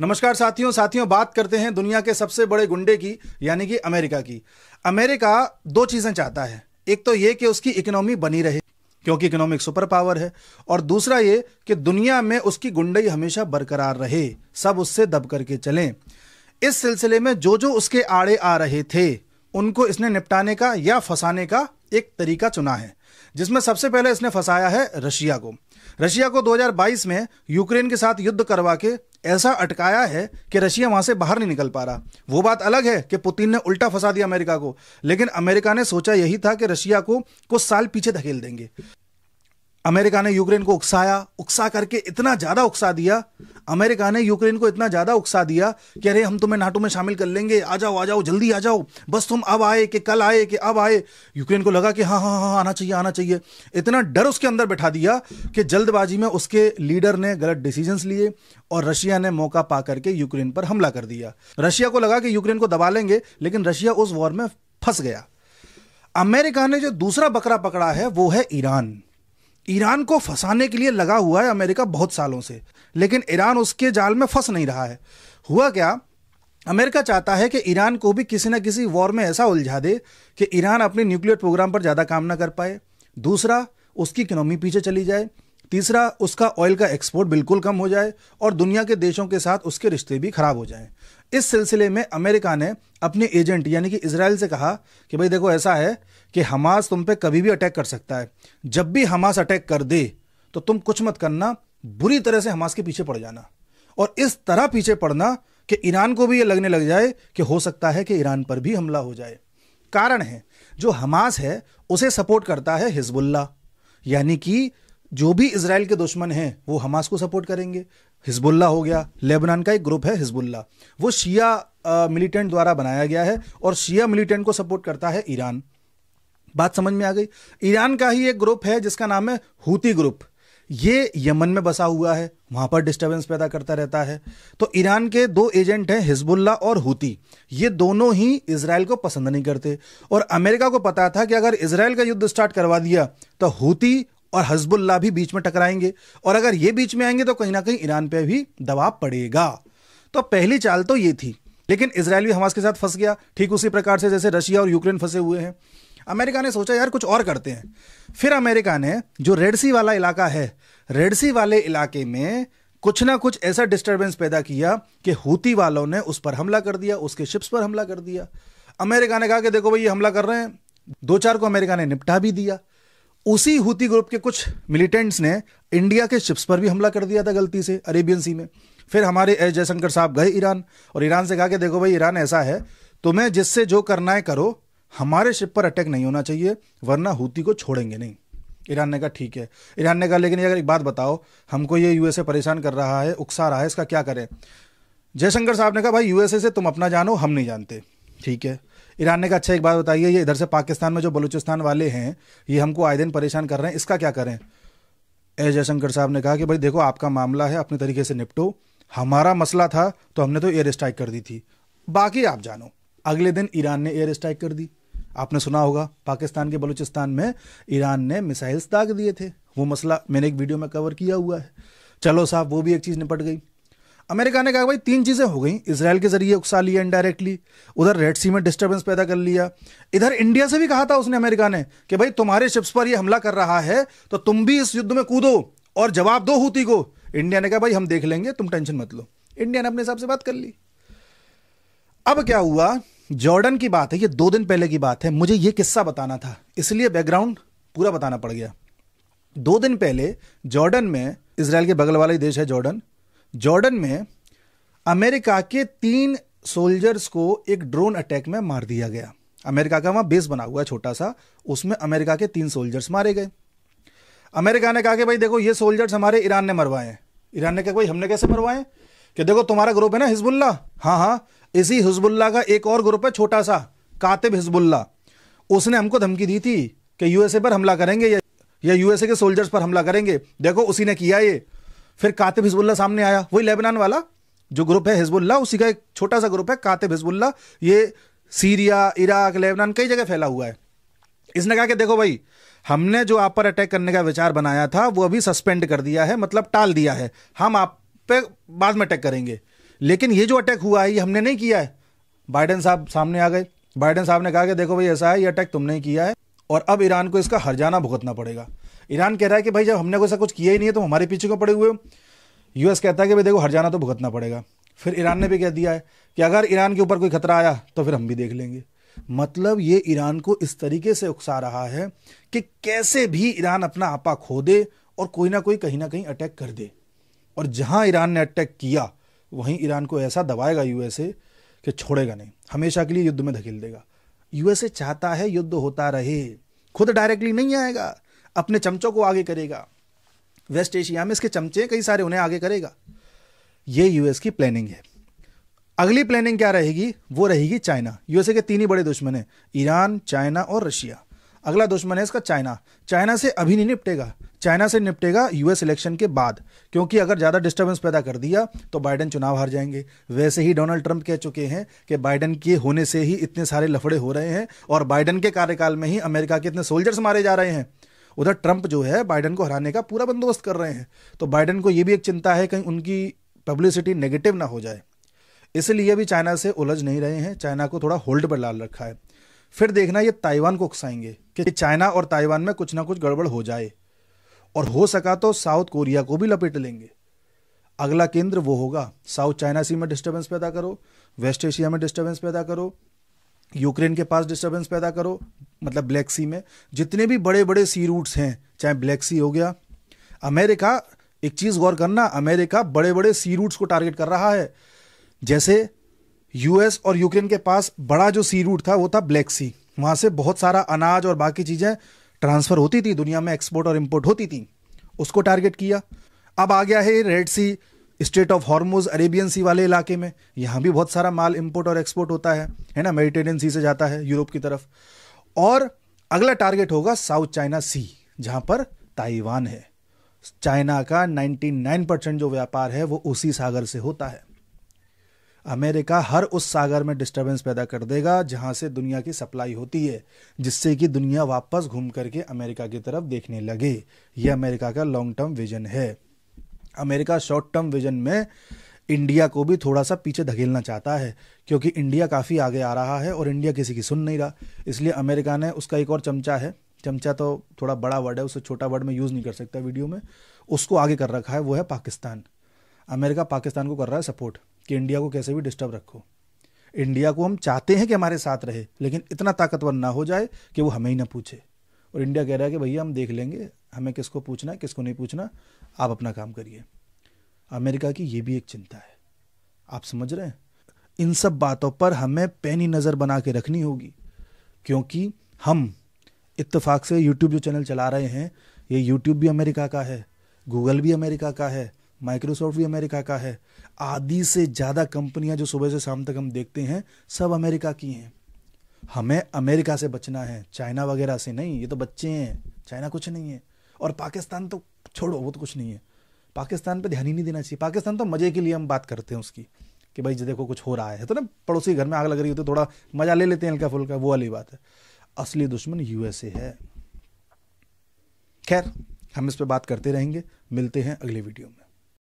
नमस्कार साथियों साथियों बात करते हैं दुनिया के सबसे बड़े गुंडे की यानी कि अमेरिका की अमेरिका दो चीज़ें चाहता है एक तो ये कि उसकी इकोनॉमी बनी रहे क्योंकि इकोनॉमिक सुपर पावर है और दूसरा ये कि दुनिया में उसकी गुंडई हमेशा बरकरार रहे सब उससे दब करके चलें इस सिलसिले में जो जो उसके आड़े आ रहे थे उनको इसने निपटाने का या फंसाने का एक तरीका चुना है जिसमें सबसे पहले इसने फंसाया है रशिया को रशिया को 2022 में यूक्रेन के साथ युद्ध करवा के ऐसा अटकाया है कि रशिया वहां से बाहर नहीं निकल पा रहा वो बात अलग है कि पुतिन ने उल्टा फंसा दिया अमेरिका को लेकिन अमेरिका ने सोचा यही था कि रशिया को कुछ साल पीछे धकेल देंगे अमेरिका ने यूक्रेन को उकसाया उकसा करके इतना ज्यादा उकसा दिया अमेरिका ने यूक्रेन को इतना ज्यादा उकसा दिया कि अरे हम तुम्हें नाटो में शामिल कर लेंगे आ जाओ आ जाओ जल्दी आ जाओ बस तुम अब आए कि कल आए कि अब आए यूक्रेन को लगा कि हाँ हाँ हाँ, हाँ आना चाहिए आना चाहिए इतना डर उसके अंदर बैठा दिया कि जल्दबाजी में उसके लीडर ने गलत डिसीजंस लिए और रशिया ने मौका पा करके यूक्रेन पर हमला कर दिया रशिया को लगा कि यूक्रेन को दबा लेंगे लेकिन रशिया उस वॉर में फंस गया अमेरिका ने जो दूसरा बकरा पकड़ा है वो है ईरान ईरान को फंसाने के लिए लगा हुआ है अमेरिका बहुत सालों से लेकिन ईरान उसके जाल में फंस नहीं रहा है हुआ क्या अमेरिका चाहता है कि ईरान को भी किसी न किसी वॉर में ऐसा उलझा दे कि ईरान अपने न्यूक्लियर प्रोग्राम पर ज़्यादा काम ना कर पाए दूसरा उसकी इकनॉमी पीछे चली जाए तीसरा उसका ऑयल का एक्सपोर्ट बिल्कुल कम हो जाए और दुनिया के देशों के साथ उसके रिश्ते भी खराब हो जाएं इस सिलसिले में अमेरिका ने अपने एजेंट यानी कि इसराइल से कहा कि भाई देखो ऐसा है कि हमास तुम पे कभी भी अटैक कर सकता है जब भी हमास अटैक कर दे तो तुम कुछ मत करना बुरी तरह से हमास के पीछे पड़ जाना और इस तरह पीछे पड़ना कि ईरान को भी ये लगने लग जाए कि हो सकता है कि ईरान पर भी हमला हो जाए कारण है जो हमास है उसे सपोर्ट करता है हिजबुल्ला यानी कि जो भी इसराइल के दुश्मन हैं वो हमास को सपोर्ट करेंगे हिजबुल्ला हो गया लेबनान का एक ग्रुप है हिजबुल्ला वो शिया मिलिटेंट द्वारा बनाया गया है और शिया मिलिटेंट को सपोर्ट करता है ईरान बात समझ में आ गई ईरान का ही एक ग्रुप है जिसका नाम है हूती ग्रुप ये यमन में बसा हुआ है वहां पर डिस्टरबेंस पैदा करता रहता है तो ईरान के दो एजेंट हैं हिजबुल्ला और हूती ये दोनों ही इसराइल को पसंद नहीं करते और अमेरिका को पता था कि अगर इसराइल का युद्ध स्टार्ट करवा दिया तो हूती और हजबुल्ला भी बीच में टकराएंगे और अगर ये बीच में आएंगे तो कहीं ना कहीं ईरान पर भी दबाव पड़ेगा तो पहली चाल तो ये थी लेकिन इसराइल भी हमास के साथ फंस गया ठीक उसी प्रकार से जैसे रशिया और यूक्रेन फंसे हुए हैं अमेरिका ने सोचा यार कुछ और करते हैं फिर अमेरिका ने जो रेड सी वाला इलाका है रेड सी वाले इलाके में कुछ ना कुछ ऐसा डिस्टरबेंस पैदा किया कि हूती वालों ने उस पर हमला कर दिया उसके शिप्स पर हमला कर दिया अमेरिका ने कहा कि देखो भाई ये हमला कर रहे हैं दो चार को अमेरिका ने निपटा भी दिया उसी हूती ग्रुप के कुछ मिलिटेंट्स ने इंडिया के शिप्स पर भी हमला कर दिया था गलती से अरेबियन सी में फिर हमारे एस जयशंकर साहब गए ईरान और ईरान से कहा कि देखो भाई ईरान ऐसा है तुम्हें जिससे जो करना है करो हमारे शिप पर अटैक नहीं होना चाहिए वरना हूती को छोड़ेंगे नहीं ईरान ने कहा ठीक है ईरान ने कहा लेकिन अगर एक बात बताओ हमको ये यूएसए परेशान कर रहा है उकसा रहा है इसका क्या करें जयशंकर साहब ने कहा भाई यूएसए से तुम अपना जानो हम नहीं जानते ठीक है ईरान ने कहा अच्छा एक बात बताइए ये इधर से पाकिस्तान में जो बलूचिस्तान वाले हैं ये हमको आए दिन परेशान कर रहे हैं इसका क्या करें ए जयशंकर साहब ने कहा कि भाई देखो आपका मामला है अपने तरीके से निपटो हमारा मसला था तो हमने तो एयर स्ट्राइक कर दी थी बाकी आप जानो अगले दिन ईरान ने एयर स्ट्राइक कर दी आपने सुना होगा पाकिस्तान के बलूचिस्तान में ईरान ने मिसाइल्स दाग दिए थे वो मसला मैंने एक वीडियो में कवर किया हुआ है चलो साहब वो भी एक चीज़ निपट गई अमेरिका ने कहा भाई तीन चीज़ें हो गई इसराइल के जरिए उकसा लिया इनडायरेक्टली उधर रेड सी में डिस्टर्बेंस पैदा कर लिया इधर इंडिया से भी कहा था उसने अमेरिका ने कि भाई तुम्हारे शिप्स पर यह हमला कर रहा है तो तुम भी इस युद्ध में कूदो और जवाब दो हूती को इंडिया ने कहा भाई हम देख लेंगे तुम टेंशन मत लो इंडिया ने अपने हिसाब से बात कर ली अब क्या हुआ जॉर्डन की बात है ये दो दिन पहले की बात है मुझे ये किस्सा बताना था इसलिए बैकग्राउंड पूरा बताना पड़ गया दो दिन पहले जॉर्डन में इसराइल के बगल वाला ही देश है जॉर्डन जॉर्डन में अमेरिका के तीन सोल्जर्स को एक ड्रोन अटैक में मार दिया गया अमेरिका का वहाँ बेस बना हुआ है छोटा सा उसमें अमेरिका के तीन सोल्जर्स मारे गए अमेरिका ने कहा कि भाई देखो ये सोल्जर्स हमारे ईरान ने मरवाए ईरान ने कहा भाई हमने कैसे मरवाए कि देखो तुम्हारा ग्रुप है ना हिजबुल्ला हाँ हाँ इसी हिजबुल्ला का एक और ग्रुप है छोटा सा कातिब हिजबुल्ला उसने हमको धमकी दी थी कि यूएसए पर हमला करेंगे या, या यूएसए के सोल्जर्स पर हमला करेंगे देखो उसी ने किया ये फिर कातिब हिजबुल्ला सामने आया वही लेबनान वाला जो ग्रुप है हिजबुल्ला उसी का एक छोटा सा ग्रुप है कातिब हिजबुल्ला ये सीरिया इराक लेबनान कई जगह फैला हुआ है इसने कहा कि देखो भाई हमने जो आप पर अटैक करने का विचार बनाया था वो अभी सस्पेंड कर दिया है मतलब टाल दिया है हम आप पे बाद में अटैक करेंगे लेकिन ये जो अटैक हुआ है ये हमने नहीं किया है बाइडन साहब सामने आ गए बाइडन साहब ने कहा कि देखो भाई ऐसा है ये अटैक तुमने ही किया है और अब ईरान को इसका हरजाना भुगतना पड़ेगा ईरान कह रहा है कि भाई जब हमने ऐसा कुछ किया ही नहीं है तो हमारे पीछे क्यों पड़े हुए हो यूएस कहता है कि भाई देखो हरजाना तो भुगतना पड़ेगा फिर ईरान ने भी कह दिया है कि अगर ईरान के ऊपर कोई खतरा आया तो फिर हम भी देख लेंगे मतलब ये ईरान को इस तरीके से उकसा रहा है कि कैसे भी ईरान अपना आपा खो दे और कोई ना कोई कहीं ना कहीं अटैक कर दे और जहां ईरान ने अटैक किया वहीं ईरान को ऐसा दबाएगा यूएसए कि छोड़ेगा नहीं हमेशा के लिए युद्ध में धकेल देगा यूएसए चाहता है युद्ध होता रहे खुद डायरेक्टली नहीं आएगा अपने चमचों को आगे करेगा वेस्ट एशिया में इसके चमचे कई सारे उन्हें आगे करेगा ये यूएस की प्लानिंग है अगली प्लानिंग क्या रहेगी वो रहेगी चाइना यूएसए के तीन ही बड़े दुश्मन हैं ईरान चाइना और रशिया अगला दुश्मन है इसका चाइना चाइना से अभी नहीं निपटेगा चाइना से निपटेगा यूएस इलेक्शन के बाद क्योंकि अगर ज़्यादा डिस्टर्बेंस पैदा कर दिया तो बाइडन चुनाव हार जाएंगे वैसे ही डोनाल्ड ट्रंप कह चुके हैं कि बाइडन के होने से ही इतने सारे लफड़े हो रहे हैं और बाइडन के कार्यकाल में ही अमेरिका के इतने सोल्जर्स मारे जा रहे हैं उधर ट्रंप जो है बाइडन को हराने का पूरा बंदोबस्त कर रहे हैं तो बाइडन को यह भी एक चिंता है कहीं उनकी पब्लिसिटी नेगेटिव ना हो जाए इसलिए भी चाइना से उलझ नहीं रहे हैं चाइना को थोड़ा होल्ड पर डाल रखा है फिर देखना ये ताइवान को उकसाएंगे कि चाइना और ताइवान में कुछ ना कुछ गड़बड़ हो जाए और हो सका तो साउथ कोरिया को भी लपेट लेंगे अगला केंद्र वो होगा साउथ चाइना सी में डिस्टर्बेंस पैदा करो वेस्ट एशिया में डिस्टर्बेंस पैदा करो यूक्रेन के पास डिस्टर्बेंस पैदा करो मतलब ब्लैक सी में जितने भी बड़े बड़े सी रूट्स हैं चाहे ब्लैक सी हो गया अमेरिका एक चीज़ गौर करना अमेरिका बड़े बड़े सी रूट्स को टारगेट कर रहा है जैसे यूएस और यूक्रेन के पास बड़ा जो सी रूट था वो था ब्लैक सी वहां से बहुत सारा अनाज और बाकी चीज़ें ट्रांसफ़र होती थी दुनिया में एक्सपोर्ट और इम्पोर्ट होती थी उसको टारगेट किया अब आ गया है Red Sea Strait of Hormuz Arabian Sea वाले इलाके में यहाँ भी बहुत सारा माल इम्पोर्ट और एक्सपोर्ट होता है है ना मेडिटेरियन सी से जाता है यूरोप की तरफ और अगला टारगेट होगा साउथ चाइना सी जहाँ पर ताइवान है चाइना का 99 परसेंट जो व्यापार है वो उसी सागर से होता है अमेरिका हर उस सागर में डिस्टरबेंस पैदा कर देगा जहां से दुनिया की सप्लाई होती है जिससे कि दुनिया वापस घूम करके अमेरिका की तरफ देखने लगे यह अमेरिका का लॉन्ग टर्म विजन है अमेरिका शॉर्ट टर्म विजन में इंडिया को भी थोड़ा सा पीछे धकेलना चाहता है क्योंकि इंडिया काफ़ी आगे आ रहा है और इंडिया किसी की सुन नहीं रहा इसलिए अमेरिका ने उसका एक और चमचा है चमचा तो थोड़ा बड़ा वर्ड है उसे छोटा वर्ड में यूज़ नहीं कर सकता वीडियो में उसको आगे कर रखा है वो है पाकिस्तान अमेरिका पाकिस्तान को कर रहा है सपोर्ट कि इंडिया को कैसे भी डिस्टर्ब रखो इंडिया को हम चाहते हैं कि हमारे साथ रहे लेकिन इतना ताकतवर ना हो जाए कि वो हमें ही ना पूछे और इंडिया कह रहा है कि भैया हम देख लेंगे हमें किसको पूछना है किसको नहीं पूछना आप अपना काम करिए अमेरिका की ये भी एक चिंता है आप समझ रहे हैं इन सब बातों पर हमें पैनी नज़र बना के रखनी होगी क्योंकि हम इतफाक से यूट्यूब जो चैनल चला रहे हैं ये यूट्यूब भी अमेरिका का है गूगल भी अमेरिका का है माइक्रोसॉफ्ट भी अमेरिका का है आधी से ज़्यादा कंपनियां जो सुबह से शाम तक हम देखते हैं सब अमेरिका की हैं हमें अमेरिका से बचना है चाइना वगैरह से नहीं ये तो बच्चे हैं चाइना कुछ नहीं है और पाकिस्तान तो छोड़ो वो तो कुछ नहीं है पाकिस्तान पर ध्यान ही नहीं देना चाहिए पाकिस्तान तो मज़े के लिए हम बात करते हैं उसकी कि भाई देखो कुछ हो रहा है तो ना पड़ोसी घर में आग लग रही होती है थोड़ा मज़ा ले लेते हैं हल्का फुल्का वो वाली बात है असली दुश्मन यूएसए है खैर हम इस पर बात करते रहेंगे मिलते हैं अगले वीडियो में